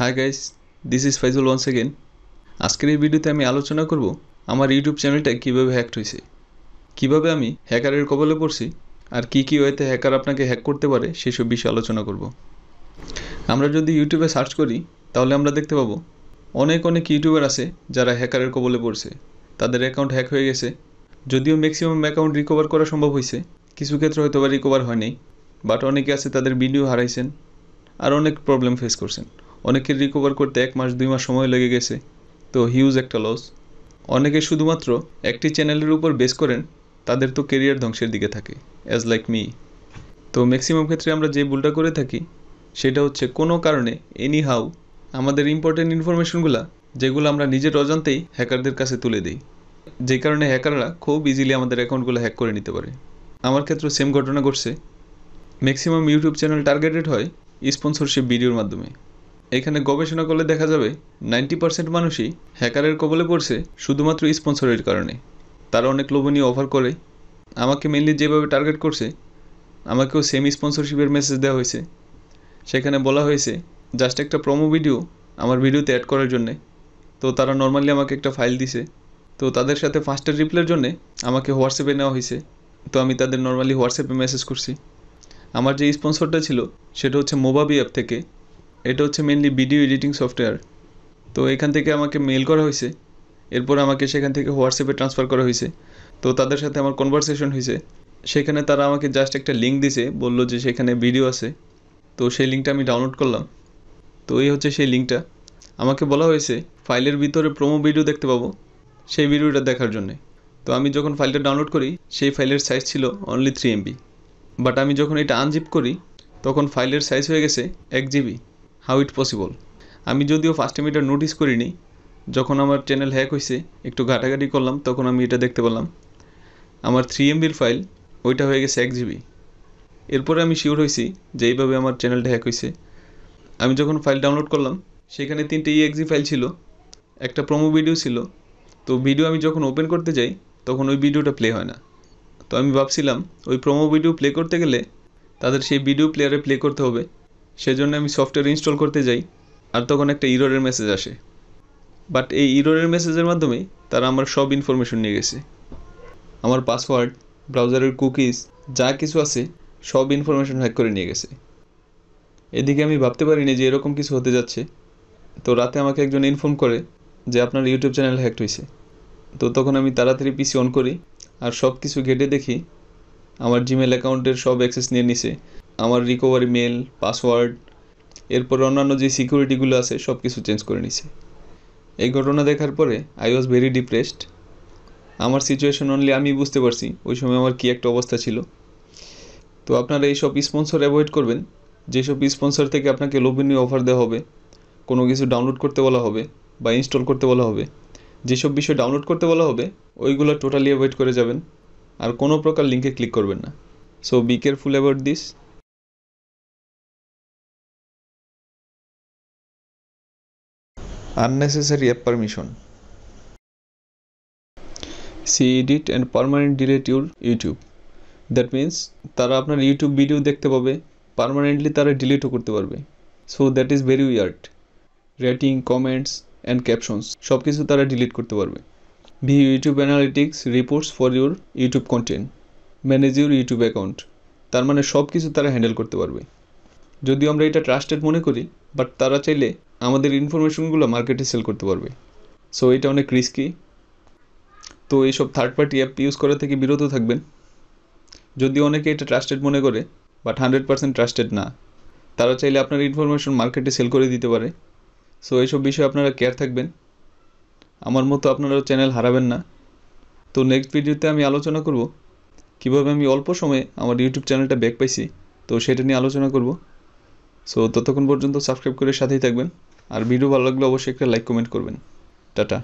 high guys this is Faizul once again আজকের এই ভিডিওতে আমি আলোচনা করব আমার ইউটিউব চ্যানেলটা কীভাবে হ্যাক হয়েছে কিভাবে আমি হ্যাকারের কবলে পড়ছি আর কি কী ওয়েতে হ্যাকার আপনাকে হ্যাক করতে পারে সেসব বিষয়ে আলোচনা করব আমরা যদি ইউটিউবে সার্চ করি তাহলে আমরা দেখতে পাবো অনেক অনেক ইউটিউবার আছে যারা হ্যাকারের কবলে পড়ছে তাদের অ্যাকাউন্ট হ্যাক হয়ে গেছে যদিও ম্যাক্সিমাম অ্যাকাউন্ট রিকভার করা সম্ভব হয়েছে কিছু ক্ষেত্রে হয়তো বা রিকভার হয়নি বাট অনেকে আছে তাদের ভিডিও হারাইছেন আর অনেক প্রবলেম ফেস করছেন অনেকের রিকভার করতে এক মাস দুই মাস সময় লেগে গেছে তো হিউজ একটা লস অনেকে শুধুমাত্র একটি চ্যানেলের উপর বেস করেন তাদের তো কেরিয়ার ধ্বংসের দিকে থাকে অ্যাজ লাইক মি তো ম্যাক্সিমাম ক্ষেত্রে আমরা যে ভুলটা করে থাকি সেটা হচ্ছে কোনো কারণে এনি হাউ আমাদের ইম্পর্টেন্ট ইনফরমেশনগুলো যেগুলো আমরা নিজের অজান্তেই হ্যাকারদের কাছে তুলে দিই যে কারণে হ্যাকাররা খুব ইজিলি আমাদের অ্যাকাউন্টগুলো হ্যাক করে নিতে পারে আমার ক্ষেত্রে সেম ঘটনা ঘটছে ম্যাক্সিমাম ইউটিউব চ্যানেল টার্গেটেড হয় স্পন্সরশিপ ভিডিওর মাধ্যমে এখানে গবেষণা করলে দেখা যাবে নাইনটি পার্সেন্ট মানুষই হ্যাকারের কবলে পড়ছে শুধুমাত্র স্পন্সরের কারণে তারা অনেক লোভনীয় অফার করে আমাকে মেনলি যেভাবে টার্গেট করছে আমাকেও সেম স্পন্সরশিপের মেসেজ দেওয়া হয়েছে সেখানে বলা হয়েছে জাস্ট একটা প্রোমো ভিডিও আমার ভিডিওতে অ্যাড করার জন্যে তো তারা নর্মালি আমাকে একটা ফাইল দিছে তো তাদের সাথে ফার্স্টের রিপ্লাইয়ের জন্যে আমাকে হোয়াটসঅ্যাপে নেওয়া হয়েছে তো আমি তাদের নর্মালি হোয়াটসঅ্যাপে মেসেজ করছি আমার যে স্পন্সরটা ছিল সেটা হচ্ছে মোবাবি অ্যাপ থেকে এটা হচ্ছে মেনলি ভিডিও এডিটিং সফটওয়্যার তো এখান থেকে আমাকে মেল করা হয়েছে এরপর আমাকে সেখান থেকে হোয়াটসঅ্যাপে ট্রান্সফার করা হয়েছে তো তাদের সাথে আমার কনভারসেশন হয়েছে সেখানে তারা আমাকে জাস্ট একটা লিঙ্ক দিছে বললো যে সেখানে ভিডিও আছে তো সেই লিঙ্কটা আমি ডাউনলোড করলাম তো এই হচ্ছে সেই লিঙ্কটা আমাকে বলা হয়েছে ফাইলের ভিতরে প্রোমো ভিডিও দেখতে পাবো সেই ভিডিওটা দেখার জন্যে তো আমি যখন ফাইলটা ডাউনলোড করি সেই ফাইলের সাইজ ছিল অনলি থ্রি এমবি বাট আমি যখন এটা আনজিপ করি তখন ফাইলের সাইজ হয়ে গেছে এক জিবি হাউ ইট পসিবল আমি যদিও ফার্স্ট টাইম এটা নোটিস করিনি যখন আমার চ্যানেল হ্যাক হয়েছে একটু ঘাটাঘাটি করলাম তখন আমি এটা দেখতে পেলাম আমার থ্রি এমবির ফাইল ওইটা হয়ে গেছে এক জিবি এরপরে আমি শিওর হয়েছি যে এইভাবে আমার চ্যানেলটা হ্যাক হয়েছে আমি যখন ফাইল ডাউনলোড করলাম সেখানে তিনটে ইএক্সি e ফাইল ছিল একটা প্রোমো ভিডিও ছিল তো ভিডিও আমি যখন ওপেন করতে যাই তখন ওই ভিডিওটা প্লে হয় না তো আমি ভাবছিলাম ওই প্রোমো ভিডিও প্লে করতে গেলে তাদের সেই ভিডিও প্লেয়ারে প্লে করতে হবে সেজন্য আমি সফটওয়্যার ইনস্টল করতে যাই আর তখন একটা ইরোরের মেসেজ আসে বাট এই ইরোরের মেসেজের মাধ্যমে তারা আমার সব ইনফরমেশন নিয়ে গেছে আমার পাসওয়ার্ড ব্রাউজারের কুকিজ যা কিছু আছে সব ইনফরমেশন হ্যাক করে নিয়ে গেছে এদিকে আমি ভাবতে পারিনি যে এরকম কিছু হতে যাচ্ছে তো রাতে আমাকে একজন ইনফর্ম করে যে আপনার ইউটিউব চ্যানেল হ্যাক হয়েছে তো তখন আমি তাড়াতাড়ি পিসি অন করি আর সব কিছু ঘেটে দেখি আমার জিমেল অ্যাকাউন্টের সব অ্যাক্সেস নিয়ে নিছে আমার রিকভারি মেল পাসওয়ার্ড এরপর অন্যান্য যে সিকিউরিটিগুলো আছে সব কিছু চেঞ্জ করে নিছি এই ঘটনা দেখার পরে আই ওয়াজ ভেরি ডিপ্রেসড আমার সিচুয়েশন অনলি আমি বুঝতে পারছি ওই সময় আমার কী একটা অবস্থা ছিল তো আপনারা এইসব স্পন্সর অ্যাভয়েড করবেন যেসব স্পন্সর থেকে আপনাকে লোভিনী অফার দেওয়া হবে কোনো কিছু ডাউনলোড করতে বলা হবে বা ইনস্টল করতে বলা হবে যেসব বিষয় ডাউনলোড করতে বলা হবে ওইগুলো টোটালি অ্যাভয়েড করে যাবেন আর কোনো প্রকার লিঙ্কে ক্লিক করবেন না so be careful about this unnecessary app permission edit and permanent delete your youtube that means তারা আপনার ইউটিউব ভিডিও দেখতে পাবে পারমানেন্টলি তারা ডিলিটও করতে পারবে so that is very weird rating comments and captions সব কিছু তারা ডিলিট করতে পারবে view YouTube analytics reports for your YouTube content manage your YouTube account তার মানে সব কিছু তারা হ্যান্ডেল করতে পারবে যদিও আমরা এটা ট্রাস্টেড মনে করি বাট তারা চাইলে আমাদের ইনফরমেশনগুলো মার্কেটে সেল করতে পারবে সো এটা অনেক রিস্কি তো এইসব থার্ড পার্টি অ্যাপ ইউজ করা থেকে বিরত থাকবেন যদি অনেকে এটা ট্রাস্টেড মনে করে বাট হান্ড্রেড পার্সেন্ট ট্রাস্টেড না তারা চাইলে আপনার ইনফরমেশন মার্কেটে সেল করে দিতে পারে সো এইসব বিষয়ে আপনারা কেয়ার থাকবেন আমার মতো আপনারা চ্যানেল হারাবেন না তো নেক্সট ভিডিওতে আমি আলোচনা করব কিভাবে আমি অল্প সময়ে আমার ইউটিউব চ্যানেলটা ব্যাক পাইছি তো সেটা নিয়ে আলোচনা করব সো ততক্ষণ পর্যন্ত সাবস্ক্রাইব করে সাথেই থাকবেন আর ভিডিও ভালো লাগলে অবশ্যই একটা লাইক কমেন্ট করবেন টাটা